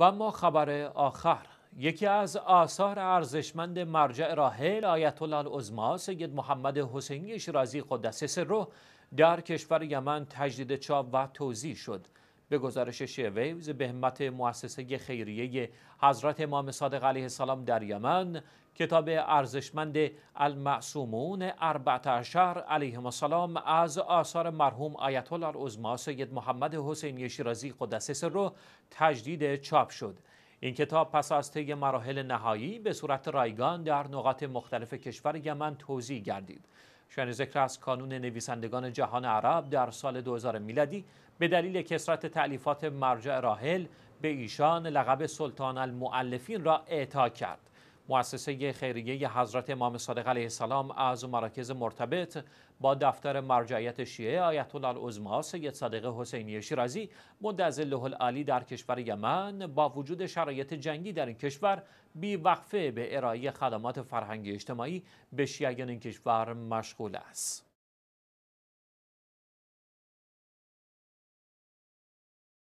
و ما خبر آخر یکی از آثار ارزشمند مرجع راحل آیت الله العظما سید محمد حسینی شیرازی قدس سره در کشور یمن تجدید چاپ و توزیع شد به گزارش شیویوز به همت مؤسسه خیریه حضرت امام صادق علیه السلام در یمن کتاب ارزشمند المعصومون اربعتشر علیهم السلام از آثار مرحوم آیت الله العظما سید محمد حسینی شیرازی قدس رو تجدید چاپ شد این کتاب پس از طی مراحل نهایی به صورت رایگان در نقاط مختلف کشور یمن توضیح گردید شاید ذکر از کانون نویسندگان جهان عرب در سال 2000 میلادی به دلیل کسرت تعلیفات مرجع راهل به ایشان لقب سلطان المؤلفین را اعطا کرد مؤسسه خیریه حضرت امام صادق علیه السلام از مراکز مرتبط با دفتر مرجعیت شیعه آیت الله العظما سید صادق حسینی شیرازی له العالی در کشور یمن با وجود شرایط جنگی در این کشور بیوقفه به ارائه خدمات فرهنگی اجتماعی به شیعیان این کشور مشغول است